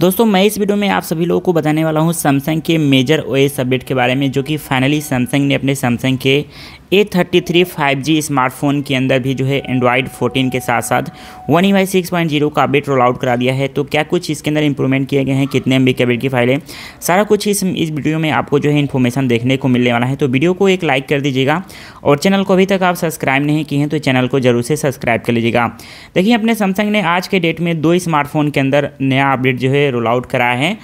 दोस्तों मैं इस वीडियो में आप सभी लोगों को बताने वाला हूँ सैमसंग के मेजर ओएस अपडेट के बारे में जो कि फाइनली सैमसंग ने अपने सैमसंग के A thirty three five G smartphone के अंदर भी जो है एंड्रॉयड फोर्टीन के साथ साथ one E Y six point zero का अपडेट रोल आउट करा दिया है तो क्या कुछ इसके अंदर इंप्रूवमेंट किए गए हैं कितने एम बी के अपडेट की फाइलें सारा कुछ इस इस वीडियो में आपको जो है इन्फॉर्मेशन देखने को मिलने वाला है तो वीडियो को एक लाइक कर दीजिएगा और चैनल को अभी तक आप सब्सक्राइब नहीं किए हैं तो चैनल को जरूर से सब्सक्राइब कर लीजिएगा देखिए अपने सैमसंग ने आज के डेट में दो स्मार्टफोन के अंदर नया अपडेट जो है रोल आउट कराया है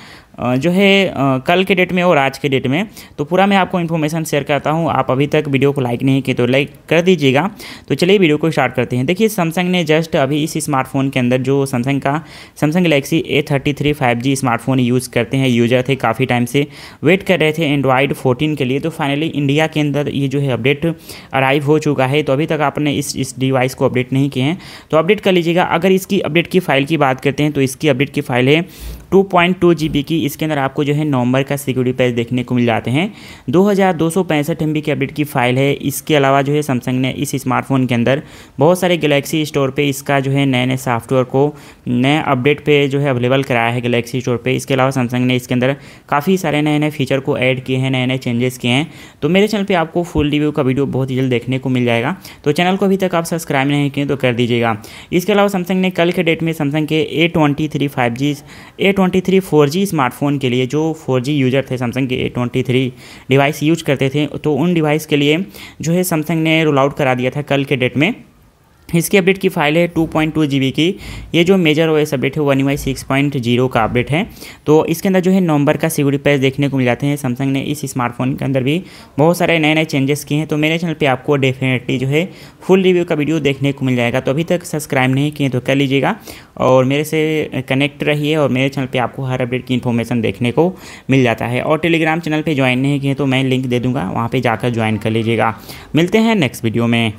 जो है कल के डेट में और आज के डेट में तो पूरा मैं आपको इन्फॉर्मेशन शेयर करता हूँ आप अभी तक वीडियो को लाइक नहीं किए तो लाइक कर दीजिएगा तो चलिए वीडियो को स्टार्ट करते हैं देखिए सैमसंग ने जस्ट अभी इस स्मार्टफोन के अंदर जो सैमसंग का Samsung Galaxy A thirty three five G smartphone use करते हैं यूजर थे काफ़ी टाइम से वेट कर रहे थे एंड्रॉयड फोर्टीन के लिए तो फाइनली इंडिया के अंदर ये जो है अपडेट अराइव हो चुका है तो अभी तक आपने इस इस डिवाइस को अपडेट नहीं किए हैं तो अपडेट कर लीजिएगा अगर इसकी अपडेट की फ़ाइल की बात करते हैं तो इसकी अपडेट की फ़ाइल है 2.2 जीबी की इसके अंदर आपको जो है नवंबर का सिक्योरिटी पैच देखने को मिल जाते हैं दो हज़ार दो सौ पैंसठ एम बी की अपडेट की फाइल है इसके अलावा जो है सैमसंग ने इस स्मार्टफोन के अंदर बहुत सारे गलेक्सी स्टोर पे इसका जो है नए नए सॉफ्टवेयर को नए अपडेट पे जो है अवेलेबल कराया है गलेक्सी स्टोर पे इसके अलावा सैमसंग ने इसके अंदर काफ़ी सारे नए नए फीचर को ऐड किए हैं नए नए चेंजेस किए हैं तो मेरे चैनल पर आपको फुल रिव्यू का वीडियो बहुत जल्द देखने को मिल जाएगा तो चैनल को अभी तक आप सब्सक्राइब नहीं किए तो कर दीजिएगा इसके अलावा सैमसंग ने कल के डेट में सैमसंग के A twenty three five G A twenty three four G smartphone के लिए जो फोर जी यूज़र थे सैमसंग के A twenty three device use करते थे तो उन डिवाइस के लिए जो है सैमसंग ने रोल आउट करा दिया था कल के डेट में इसकी अपडेट की फाइल है 2.2 बी की ये जो मेजर ओएस अपडेट है वन यू आई का अपडेट है तो इसके अंदर जो है नवंबर का सिक्योरिटी पैच देखने को मिल जाते हैं सैमसंग ने इस स्मार्टफोन के अंदर भी बहुत सारे नए नए चेंजेस किए हैं तो मेरे चैनल पे आपको डेफिनेटली जो है फुल रिव्यू का वीडियो देखने को मिल जाएगा तो अभी तक सब्सक्राइब नहीं किए तो कर लीजिएगा और मेरे से कनेक्ट रहिए और मेरे चैनल पर आपको हर अपडेट की इन्फॉर्मेशन देखने को मिल जाता है और टेलीग्राम चैनल पर ज्वाइन नहीं किए तो मैं लिंक दे दूँगा वहाँ पर जाकर ज्वाइन कर लीजिएगा मिलते हैं नेक्स्ट वीडियो में